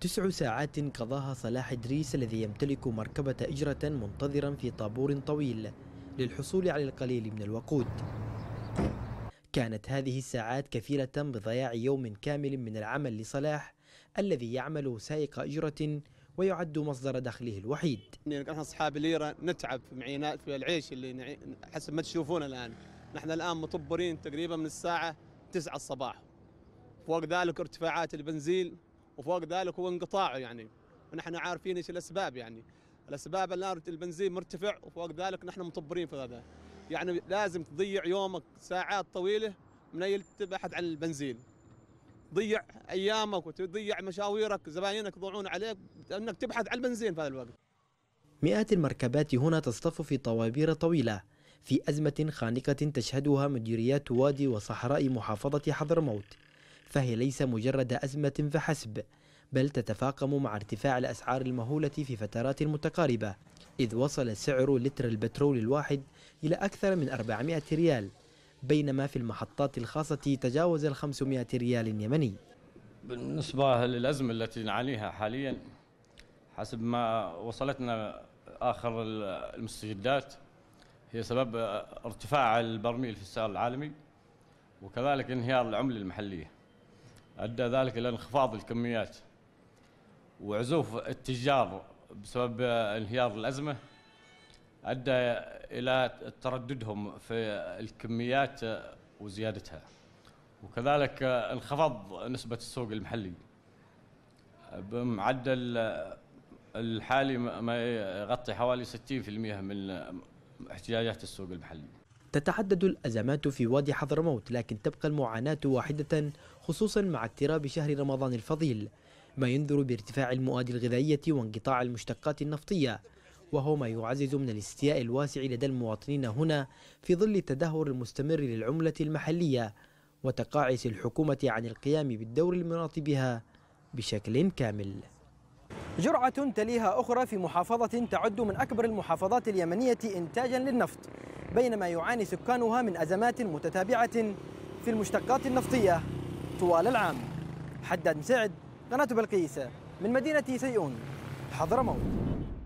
تسع ساعات قضاها صلاح إدريس الذي يمتلك مركبة إجرة منتظرا في طابور طويل للحصول على القليل من الوقود كانت هذه الساعات كفيلة بضياع يوم كامل من العمل لصلاح الذي يعمل سائق إجرة ويعد مصدر دخله الوحيد نحن أصحاب الليرة نتعب معينات في العيش اللي حسب ما تشوفون الآن نحن الآن مطبرين تقريبا من الساعة 9 الصباح فوق ذلك ارتفاعات البنزين وفوق ذلك هو انقطاعه يعني ونحن عارفين ايش الاسباب يعني الاسباب الان البنزين مرتفع وفوق ذلك نحن مطبرين في هذا يعني لازم تضيع يومك ساعات طويله من تبحث عن البنزين تضيع ايامك وتضيع مشاويرك زباينك يضيعون عليك انك تبحث عن البنزين في هذا الوقت مئات المركبات هنا تصطف في طوابير طويله في ازمه خانقه تشهدها مديريات وادي وصحراء محافظه حضرموت فهي ليس مجرد أزمة فحسب بل تتفاقم مع ارتفاع الأسعار المهولة في فترات متقاربة إذ وصل سعر لتر البترول الواحد إلى أكثر من 400 ريال بينما في المحطات الخاصة تجاوز ال 500 ريال يمني بالنسبة للأزمة التي نعانيها حاليا حسب ما وصلتنا آخر المستجدات هي سبب ارتفاع البرميل في السعر العالمي وكذلك انهيار العملة المحلية ادى ذلك الى انخفاض الكميات وعزوف التجار بسبب انهيار الازمه ادى الى ترددهم في الكميات وزيادتها وكذلك انخفض نسبه السوق المحلي بمعدل الحالي ما يغطي حوالي 60% من احتياجات السوق المحلي تتعدد الأزمات في وادي حضرموت لكن تبقى المعاناة واحدة خصوصا مع اقتراب شهر رمضان الفضيل ما ينذر بارتفاع المواد الغذائية وانقطاع المشتقات النفطية وهو ما يعزز من الاستياء الواسع لدى المواطنين هنا في ظل التدهور المستمر للعملة المحلية وتقاعس الحكومة عن القيام بالدور المناط بها بشكل كامل جرعة تليها أخرى في محافظة تعد من أكبر المحافظات اليمنية إنتاجا للنفط بينما يعاني سكانها من أزمات متتابعة في المشتقات النفطية طوال العام حداد مسعد قناة بلقيس من مدينة سيئون حضرموت